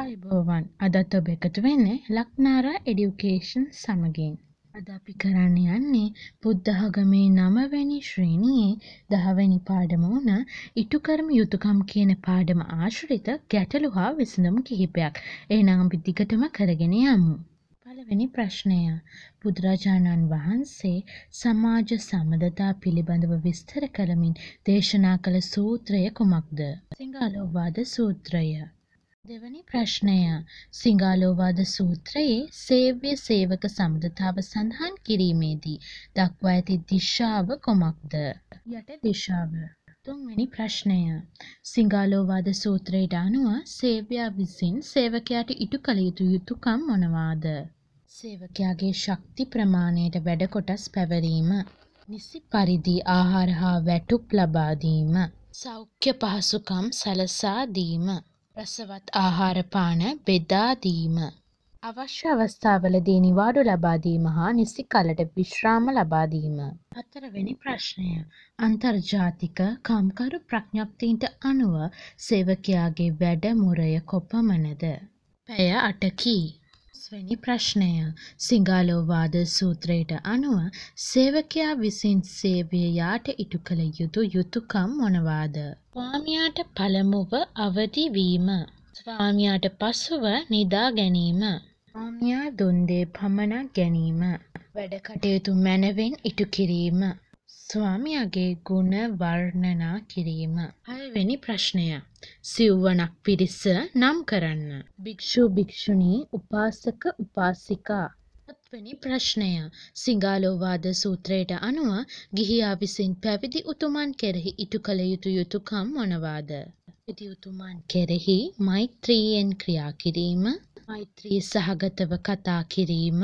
අයිබෝවන් අදත් ඔබ එකතු වෙන්නේ ලක්නාර එඩියුකේෂන් සමගින්. අද අපි කරන්න යන්නේ බුද්ධහගමේ නමවැනි ශ්‍රේණියේ දහවැනි පාඩම වන ඉටුකරම යුතුකම් කියන පාඩම ආශ්‍රිත ගැටලු හා විසඳම් කිහිපයක් ඒනම් අපි දිගටම කරගෙන යමු. පළවෙනි ප්‍රශ්නය බුදුරජාණන් වහන්සේ සමාජ සමඳතා පිළිබඳව විස්තර කළමින් දේශනා කළ සූත්‍රය කුමක්ද. සිංහලෝවාද සූත්‍රය. දෙවැනි ප්‍රශ්නය සිංගාලෝවාද සූත්‍රයේ සේව්‍ය සේවක සම්බධතාව සඳහන් කිරීමේදී දක්වා ඇති දිශ්ෂාව කොමක්ද යට දිශාව තුන්වැනි ප්‍රශ්නය සිංගාලෝවාද සූත්‍රයට අනුව සේවයා විසින් සේවකයාට ඉටු කළ යුතු යුතුකම් මොනවාද සේවකයාගේ ශක්ති ප්‍රමාණයට වැඩ කොටස් පැවරීම නිසි පරිදි ආහාර හා වැටුප් ලබාදීම සෞඛ්‍ය පහසුකම් සලසාදීම රසවත් ආහාරපාන බෙදා දීම. අවශ්‍ය අවස්ථාවලදී නිවාඩු ලබාදීම හා නිසි කලට විශ්‍රාම ලබාදීම. හතරවෙනි ප්‍රශ්නය. අන්තර්ජාතික කම්කරු ප්‍රඥප්තින්ට අනුව සේවකයාගේ වැඩ මුරය කොපමණද. පැය අටකී. පස්වැනි ප්‍රශ්නය සිංගාලෝවාද සූත්‍රයට අනුව සේවකයා විසින් සේවයයාට ඉටු කළ යුතු යුතුකම් මොනවාද. ස්වාමයාට පළමුව අවදිවීම. ස්වාමයාට පසුව නිදා ගැනීම. ස්වාමයා දුන්දේ පමණක් ගැනීම. වැඩ කටයුතු මැනවෙන් ඉටු කිරීම. ස්වාමියාගේ ගුණ වර්ණනා කිරීම. හයවැනි ප්‍රශ්නය. සිව්වනක් පිරිස නම් කරන්න. භික්‍ෂූ භික්‍ෂුණී උපාසක උපාසිකා. හත්වැනි ප්‍රශ්නය. සිංගාලෝවාද සූත්‍රයට අනුව ගිහියා විසින් පැවිදි උතුමන් කෙරෙහි ඉටු කළ යුතු යුතුකම් මොනවාද. පැවිදි උතුමන් කෙරෙහි මෛත්‍රීයෙන් ක්‍රියා කිරීම මෛත්‍රී සහගතව කතා කිරීම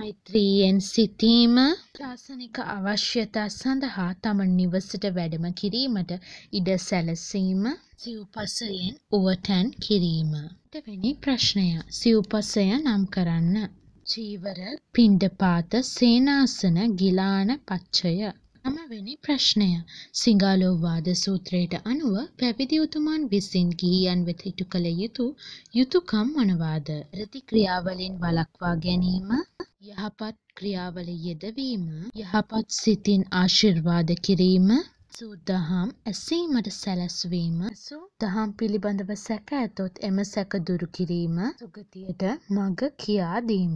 මෛත්‍රීයෙන් සිතීම ශාසනික අවශ්‍යතා සඳහා තමන් නිවසට වැඩම කිරීමට ඉඩ සැලසීම සිව්පසයෙන් උවටැන් කිරීම. දෙවැනි ප්‍රශ්නය සිව්පසය නම් කරන්න. චීවර පිණ්ඩපාත සේනාසන ගිලාන පච්චය. නමවෙනි ප්‍රශ්නය සිංගාලෝවාද සූත්‍රයට අනුව පැවිදි උතුමන් විසින් ගිහියන් වෙත ඉටු කළ යුතු යුතුයකම් මොනවාද? ප්‍රතික්‍රියාවලින් වළක්වා ගැනීම යහපත් ක්‍රියාවල යෙදවීම යහපත් සිතින් ආශිර්වාද කිරීම සූදහම් ඇසීමට සැලැස්වීම දහම් පිළිබඳව සැක ඇතොත් එම සැක දුරු කිරීම සුගතියට මඟ කියාදීම